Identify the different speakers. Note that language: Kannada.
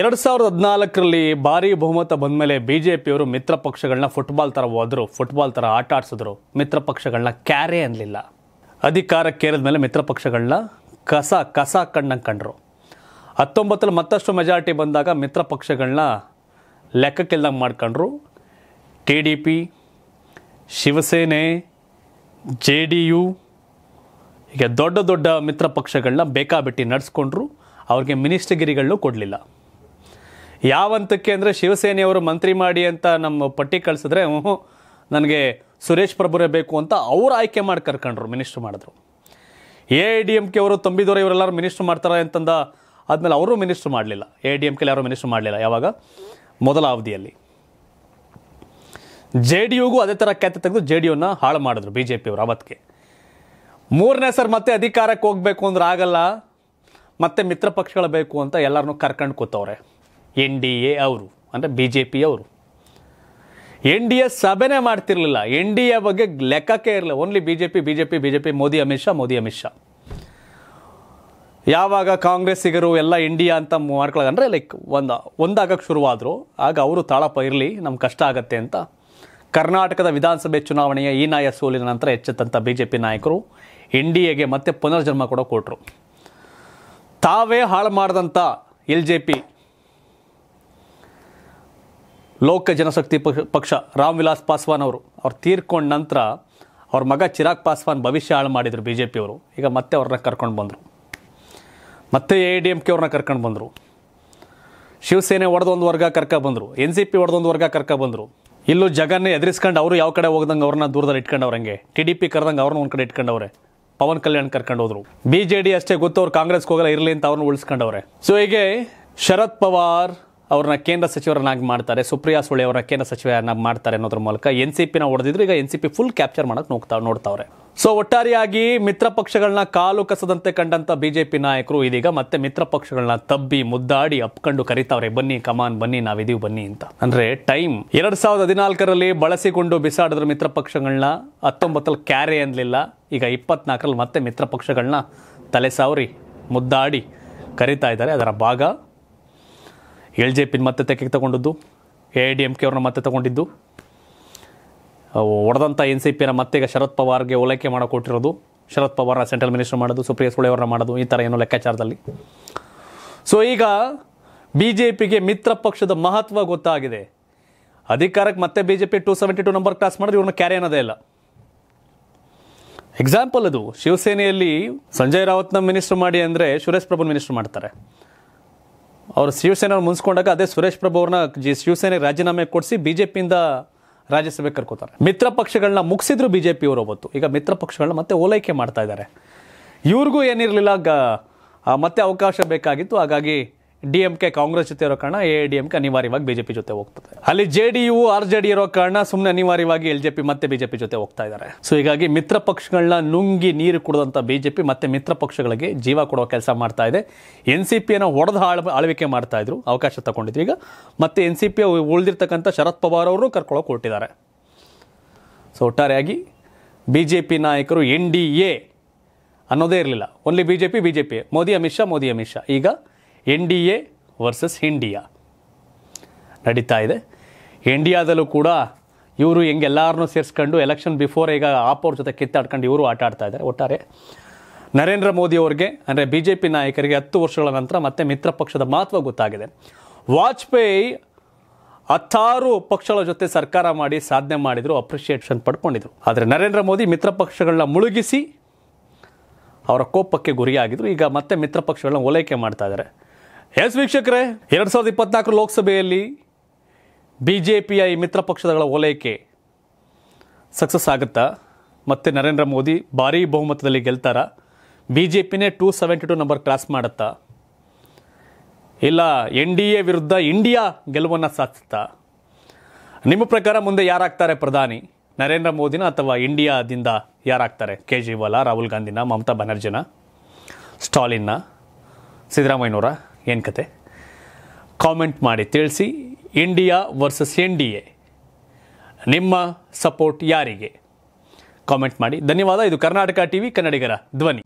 Speaker 1: ಎರಡು ಸಾವಿರದ ಹದಿನಾಲ್ಕರಲ್ಲಿ ಭಾರಿ ಬಹುಮತ ಬಂದ ಮೇಲೆ ಬಿ ಜೆ ಪಿಯವರು ಮಿತ್ರ ಪಕ್ಷಗಳನ್ನ ಫುಟ್ಬಾಲ್ ಥರ ಹೋದರು ಫುಟ್ಬಾಲ್ ಥರ ಆಟ ಆಡಿಸಿದ್ರು ಮಿತ್ರ ಪಕ್ಷಗಳನ್ನ ಕ್ಯಾರೇ ಅನ್ನಲಿಲ್ಲ ಅಧಿಕಾರಕ್ಕೇರಿದ ಮೇಲೆ ಮಿತ್ರ ಪಕ್ಷಗಳನ್ನ ಕಸ ಕಸ ಕಣ್ಣಂಗೆ ಕಂಡ್ರು ಹತ್ತೊಂಬತ್ತರಲ್ಲಿ ಮತ್ತಷ್ಟು ಮೆಜಾರಿಟಿ ಬಂದಾಗ ಮಿತ್ರ ಪಕ್ಷಗಳನ್ನ ಲೆಕ್ಕಕ್ಕಿಲ್ದಂಗೆ ಮಾಡ್ಕೊಂಡ್ರು T D P Shiv Sena J D U ಹೀಗೆ ದೊಡ್ಡ ದೊಡ್ಡ ಮಿತ್ರ ಪಕ್ಷಗಳನ್ನ ಬೇಕಾಬಿಟ್ಟಿ ನಡೆಸ್ಕೊಂಡ್ರು ಅವ್ರಿಗೆ ಮಿನಿಸ್ಟರ್ಗಿರಿಗಳನ್ನೂ ಕೊಡಲಿಲ್ಲ ಯಾವಂತಕ್ಕೆ ಅಂದರೆ ಶಿವಸೇನೆಯವರು ಮಂತ್ರಿ ಮಾಡಿ ಅಂತ ನಮ್ಮ ಪಟ್ಟಿ ಕಳಿಸಿದ್ರೆ ನನಗೆ ಸುರೇಶ್ ಪ್ರಭುರೇ ಬೇಕು ಅಂತ ಅವ್ರು ಆಯ್ಕೆ ಮಾಡಿ ಕರ್ಕೊಂಡ್ರು ಮಿನಿಸ್ಟ್ರ್ ಮಾಡಿದ್ರು ಎ ಡಿ ಎಮ್ ಕೆ ಅವರು ತಂಬಿದವರು ಇವರೆಲ್ಲರೂ ಮಿನಿಸ್ಟ್ರ್ ಮಾಡ್ತಾರೆ ಅಂತಂದ ಆದಮೇಲೆ ಅವರು ಮಿನಿಸ್ಟ್ರ್ ಮಾಡಲಿಲ್ಲ ಎ ಡಿ ಎಮ್ ಕೆಲ ಯಾರು ಮಿನಿಸ್ಟ್ರ್ ಮಾಡಲಿಲ್ಲ ಯಾವಾಗ ಮೊದಲ ಅವಧಿಯಲ್ಲಿ ಜೆ ಡಿ ಯುಗೂ ಅದೇ ಥರ ಖ್ಯಾತೆ ತೆಗೆದು ಜೆ ಡಿ ಯುನ ಹಾಳು ಮಾಡಿದ್ರು ಬಿ ಜೆ ಪಿಯವರು ಅವತ್ತಿಗೆ ಮೂರನೇ ಸರ್ ಮತ್ತೆ ಅಧಿಕಾರಕ್ಕೆ ಹೋಗಬೇಕು ಅಂದ್ರೆ ಆಗಲ್ಲ ಮತ್ತೆ ಮಿತ್ರ ಪಕ್ಷಗಳು ಬೇಕು ಅಂತ ಎಲ್ಲರನ್ನೂ ಕರ್ಕಂಡು ಕೂತವ್ರೆ ಎನ್ ಡಿ ಎ ಅವರು ಅಂದರೆ ಬಿ ಜೆ ಪಿ ಅವರು ಎನ್ ಡಿ ಎ ಸಭೆನೇ ಮಾಡ್ತಿರಲಿಲ್ಲ ಎನ್ ಡಿ ಎ ಬಗ್ಗೆ ಲೆಕ್ಕಕ್ಕೆ ಇರಲಿಲ್ಲ only B J P B J P B J P Modi Amit Shah Modi Amit Shah ಯಾವಾಗ ಕಾಂಗ್ರೆಸ್ಸಿಗರು ಎಲ್ಲ ಇಂಡಿಯಾ ಅಂತ ಮಾಡ್ಕೊಳ್ಳೋದು ಅಂದರೆ ಲೈಕ್ ಒಂದು ಒಂದಾಗಕ್ಕೆ ಶುರುವಾದರು ಆಗ ಅವರು ತಾಳಪ್ಪ ಇರಲಿ ನಮ್ಗೆ ಕಷ್ಟ ಆಗತ್ತೆ ಅಂತ ಕರ್ನಾಟಕದ ವಿಧಾನಸಭೆ ಚುನಾವಣೆಯ ನಾಯ ಸೋಲಿನ ನಂತರ ಎಚ್ಚೆತ್ತಂಥ ಬಿ ಜೆ ಪಿ ನಾಯಕರು ಎನ್ ಡಿ ಎಗೆ ಮತ್ತೆ ಪುನರ್ಜನ್ಮ ಕೂಡ ಕೊಟ್ಟರು ತಾವೇ ಹಾಳು ಮಾಡಿದಂಥ ಎಲ್ ಜೆ ಪಿ ಲೋಕ ಜನಶಕ್ತಿ ಪಕ್ಷ ರಾಮ್ ವಿಲಾಸ್ ಪಾಸ್ವಾನ್ ಅವರು ಅವ್ರು ತೀರ್ಕೊಂಡ ನಂತರ ಅವ್ರ ಮಗ ಚಿರಾಗ್ ಪಾಸ್ವಾನ್ ಭವಿಷ್ಯ ಹಾಳು ಮಾಡಿದರು ಬಿ ಜೆ ಪಿಯವರು ಈಗ ಮತ್ತೆ ಅವ್ರನ್ನ ಕರ್ಕೊಂಡು ಬಂದರು ಮತ್ತೆ ಎ ಡಿ ಎಮ್ ಕೆ ಅವ್ರನ್ನ ಕರ್ಕೊಂಡು ಬಂದರು ಶಿವಸೇನೆ ಒಡೆದೊಂದು ವರ್ಗ ಕರ್ಕ ಬಂದರು ಎನ್ ಸಿ ಪಿ ಒಡೆದೊಂದು ವರ್ಗ ಕರ್ಕ ಬಂದರು ಇಲ್ಲೂ ಜಗನ್ನೇ ಎದುರಿಸ್ಕೊಂಡು ಅವರು ಯಾವ ಕಡೆ ಹೋಗ್ದಂಗೆ ಅವ್ರನ್ನ ದೂರದಲ್ಲಿ ಇಟ್ಕೊಂಡವ್ರಂಗೆ ಟಿ ಡಿ ಪಿ ಕರೆದಂಗೆ ಅವ್ರನ್ನ ಒಂದು ಕಡೆ ಇಟ್ಕೊಂಡವ್ರೆ ಪವನ್ ಕಲ್ಯಾಣ್ ಕರ್ಕೊಂಡು ಹೋದ್ರು ಬಿ ಜೆ ಡಿ ಅಷ್ಟೇ ಗೊತ್ತು ಅವ್ರು ಕಾಂಗ್ರೆಸ್ಗೆ ಹೋಗಲ್ಲ ಇರಲಿ ಅಂತ ಅವ್ರನ್ನ ಉಳಿಸ್ಕೊಂಡವ್ರೆ ಸೊ ಹೀಗೆ ಶರದ್ ಪವಾರ್ ಅವ್ರನ್ನ ಕೇಂದ್ರ ಸಚಿವರನ್ನಾಗಿ ಮಾಡ್ತಾರೆ ಸುಪ್ರಿಯಾ ಸುಳೆ ಅವರ ಕೇಂದ್ರ ಸಚಿವರನ್ನಾಗಿ ಮಾಡ್ತಾರೆ ಅನ್ನೋದ್ರ ಮೂಲಕ ಎನ್ ಸಿ ಪಿನ ಹೊಡೆದಿದ್ರು ಈಗ N C P full capture ಮಾಡಕ್ ನೋಡ್ತಾ ನೋಡ್ತಾವ್ರೆ ಸೊ ಒಟ್ಟಾರೆಯಾಗಿ ಮಿತ್ರ ಪಕ್ಷಗಳನ್ನ ಕಾಲು ಕಸದಂತೆ ಕಂಡಂತ ಬಿಜೆಪಿ ನಾಯಕರು ಇದೀಗ ಮತ್ತೆ ಮಿತ್ರ ಪಕ್ಷಗಳನ್ನ ತಬ್ಬಿ ಮುದ್ದಾಡಿ ಅಪ್ಕೊಂಡು ಕರಿತಾವ್ರೆ ಬನ್ನಿ ಕಮಾನ್ ಬನ್ನಿ ನಾವಿದೀವಿ ಬನ್ನಿ ಅಂತ ಅಂದ್ರೆ ಟೈಮ್ ಎರಡ್ ಸಾವಿರದ ಹದಿನಾಲ್ಕರಲ್ಲಿ ಬಳಸಿಕೊಂಡು ಬಿಸಾಡಿದ್ರು ಮಿತ್ರ ಪಕ್ಷಗಳನ್ನ ಹತ್ತೊಂಬತ್ತಲ್ಲಿ ಕ್ಯಾರೆ ಅನ್ಲಿಲ್ಲ ಈಗ ಇಪ್ಪತ್ನಾಲ್ಕರಲ್ಲಿ ಮತ್ತೆ ಮಿತ್ರ ಪಕ್ಷಗಳನ್ನ ತಲೆ ಸಾವರಿ ಮುದ್ದಾಡಿ ಕರಿತಾ ಇದ್ದಾರೆ ಅದರ ಭಾಗ ಎಲ್ ಜೆ ಪಿನ ಮತ್ತೆ ತೆಕ್ಕೆಗೆ ತಗೊಂಡಿದ್ದು A I D M K ಅವ್ರನ್ನ ಮತ್ತೆ ತಗೊಂಡಿದ್ದು ಹೊಡೆದಂಥ ಎನ್ ಸಿ ಪಿನ ಮತ್ತೆ ಈಗ ಶರದ್ ಪವಾರ್ಗೆ ಓಲೈಕೆ ಮಾಡಿಕೊಟ್ಟಿರೋದು ಶರದ್ ಪವಾರ್ನ ಸೆಂಟ್ರಲ್ ಮಿನಿಸ್ಟರ್ ಮಾಡೋದು ಸುಪ್ರಿಯ ಸುಳೆ ಅವ್ರನ್ನ ಮಾಡೋದು ಈ ಥರ ಏನೋ ಲೆಕ್ಕಾಚಾರದಲ್ಲಿ ಸೊ ಈಗ ಬಿ ಜೆ ಪಿಗೆ ಮಿತ್ರ ಪಕ್ಷದ ಮಹತ್ವ ಗೊತ್ತಾಗಿದೆ ಅಧಿಕಾರಕ್ಕೆ ಮತ್ತೆ B J P two seventy two number cross ಮಾಡಿದ್ರೆ ಇವ್ರನ್ನ ಕ್ಯಾರಿ ಅನ್ನೋದೇ ಇಲ್ಲ ಎಕ್ಸಾಂಪಲ್ ಅದು ಶಿವಸೇನೆಯಲ್ಲಿ ಸಂಜಯ್ ರಾವತ್ನ ಮಿನಿಸ್ಟರ್ ಮಾಡಿ ಅಂದರೆ ಸುರೇಶ್ ಪ್ರಭು ಮಿನಿಸ್ಟರ್ ಮಾಡ್ತಾರೆ ಅವರು ಶಿವಸೇನೆ ಮುನ್ಸ್ಕೊಂಡಾಗ ಅದೇ ಸುರೇಶ್ ಪ್ರಭು ಅವ್ರನ್ನ ಜಿ ಶಿವಸೇನೆ ರಾಜೀನಾಮೆ ಕೊಡಿಸಿ ಬಿಜೆಪಿಯಿಂದ ರಾಜ್ಯಸಭೆ ಕರ್ಕೋತಾರೆ ಮಿತ್ರ ಪಕ್ಷಗಳನ್ನ ಮುಗಿಸಿದ್ರು ಅವರು ಒಬ್ಬತ್ತು ಈಗ ಮಿತ್ರ ಪಕ್ಷಗಳನ್ನ ಮತ್ತೆ ಓಲೈಕೆ ಮಾಡ್ತಾ ಇದ್ದಾರೆ ಇವ್ರಿಗೂ ಏನಿರಲಿಲ್ಲ ಗ ಮತ್ತೆ ಅವಕಾಶ ಬೇಕಾಗಿತ್ತು ಹಾಗಾಗಿ ಡಿ ಎಂ ಕೆ ಕಾಂಗ್ರೆಸ್ ಜೊತೆ ಇರೋ ಕಾರಣ ಎ ಡಿ ಎಂ ಕೆ ಅನಿವಾರ್ಯವಾಗಿ ಬಿಜೆಪಿ ಜೊತೆ ಹೋಗ್ತದೆ ಅಲ್ಲಿ J D U R J D ಇರೋ ಕಾರಣ ಸುಮ್ಮನೆ ಅನಿವಾರ್ಯವಾಗಿ ಎಲ್ ಜೆ ಪಿ ಮತ್ತೆ ಬಿಜೆಪಿ ಜೊತೆ ಹೋಗ್ತಾ ಇದ್ದಾರೆ ಸೊ ಹೀಗಾಗಿ ಮಿತ್ರ ಪಕ್ಷಗಳನ್ನ ನುಂಗಿ ನೀರು ಕುಡಿದಂಥ ಬಿಜೆಪಿ ಮತ್ತೆ ಮಿತ್ರ ಪಕ್ಷಗಳಿಗೆ ಜೀವ ಕೊಡುವ ಕೆಲಸ ಮಾಡ್ತಾ ಇದೆ ಎನ್ ಸಿ ಪಿಯನ್ನು ಹೊಡೆದ ಆಳ್ ಆಳ್ವಿಕೆ ಮಾಡ್ತಾ ಇದ್ರು ಅವಕಾಶ ತಗೊಂಡಿದ್ರು ಈಗ ಮತ್ತೆ ಎನ್ ಸಿ ಪಿ ಉಳಿದಿರ್ತಕ್ಕಂಥ ಶರದ್ ಪವಾರ್ ಅವರು ಕರ್ಕೊಳ್ಳೋಕೆ ಹೊರಟಿದ್ದಾರೆ ಸೊ ಒಟ್ಟಾರೆಯಾಗಿ ಬಿಜೆಪಿ ನಾಯಕರು ಎನ್ ಡಿ ಎ ಅನ್ನೋದೇ ಇರಲಿಲ್ಲ only BJP BJP Modi Amit Shah Modi Amit Shah ಈಗ N D A versus India ನಡೀತಾ ಇದೆ ಇಂಡಿಯಾದಲ್ಲೂ ಕೂಡ ಇವರು ಎಲ್ಲರನ್ನೂ ಸೇರಿಸ್ಕೊಂಡು ಎಲೆಕ್ಷನ್ ಬಿಫೋರ್ ಈಗ ಆಪೋರ್ ಜೊತೆ ಕಿತ್ತಾಡ್ಕೊಂಡು ಇವರು ಆಟ ಆಡ್ತಾ ಇದ್ದಾರೆ ಒಟ್ಟಾರೆ ನರೇಂದ್ರ ಮೋದಿ ಅವ್ರಿಗೆ ಅಂದರೆ ಬಿ ಜೆ ಪಿ ನಾಯಕರಿಗೆ ಹತ್ತು ವರ್ಷಗಳ ನಂತರ ಮತ್ತೆ ಮಿತ್ರ ಪಕ್ಷದ ಮಹತ್ವ ಗೊತ್ತಾಗಿದೆ ವಾಜಪೇಯಿ ಹತ್ತಾರು ಪಕ್ಷಗಳ ಜೊತೆ ಸರ್ಕಾರ ಮಾಡಿ ಸಾಧನೆ ಮಾಡಿದರು ಅಪ್ರಿಷಿಯೇಷನ್ ಪಡ್ಕೊಂಡಿದ್ರು ಆದರೆ ನರೇಂದ್ರ ಮೋದಿ ಮಿತ್ರ ಪಕ್ಷಗಳನ್ನ ಮುಳುಗಿಸಿ ಅವರ ಕೋಪಕ್ಕೆ ಗುರಿಯಾಗಿದ್ದರು ಈಗ ಮತ್ತೆ ಮಿತ್ರ ಪಕ್ಷಗಳನ್ನ ಓಲೈಕೆ ಮಾಡ್ತಾ ಇದ್ದಾರೆ ಎಸ್ ವೀಕ್ಷಕರೇ ಎರಡು ಸಾವಿರದ ಇಪ್ಪತ್ನಾಲ್ಕು ಲೋಕಸಭೆಯಲ್ಲಿ ಬಿ ಜೆ ಪಿಯ ಈ ಮಿತ್ರ ಪಕ್ಷಗಳ ಓಲೈಕೆ ಸಕ್ಸಸ್ ಆಗುತ್ತಾ ಮತ್ತು ನರೇಂದ್ರ ಮೋದಿ ಭಾರೀ ಬಹುಮತದಲ್ಲಿ ಗೆಲ್ತಾರ ಬಿ ಜೆ ಪಿನೇ two seventy two number cross ಮಾಡುತ್ತಾ ಇಲ್ಲ ಎನ್ ಡಿ ಎ ವಿರುದ್ಧ ಇಂಡಿಯಾ ಗೆಲುವನ್ನು ಸಾಧಿಸುತ್ತಾ ನಿಮ್ಮ ಪ್ರಕಾರ ಮುಂದೆ ಯಾರಾಗ್ತಾರೆ ಪ್ರಧಾನಿ ನರೇಂದ್ರ ಮೋದಿನ ಅಥವಾ ಇಂಡಿಯಾದಿಂದ ಯಾರಾಗ್ತಾರೆ ಕೇಜ್ರಿವಾಲ ರಾಹುಲ್ ಗಾಂಧಿನ ಮಮತಾ ಬ್ಯಾನರ್ಜಿನ ಸ್ಟಾಲಿನ್ನ ಸಿದ್ದರಾಮಯ್ಯನವರ ಏನು ಕತೆ ಕಾಮೆಂಟ್ ಮಾಡಿ ತಿಳಿಸಿ India versus N D A ನಿಮ್ಮ ಸಪೋರ್ಟ್ ಯಾರಿಗೆ ಕಾಮೆಂಟ್ ಮಾಡಿ ಧನ್ಯವಾದ ಇದು ಕರ್ನಾಟಕ ಟಿವಿ ಕನ್ನಡಿಗರ ಧ್ವನಿ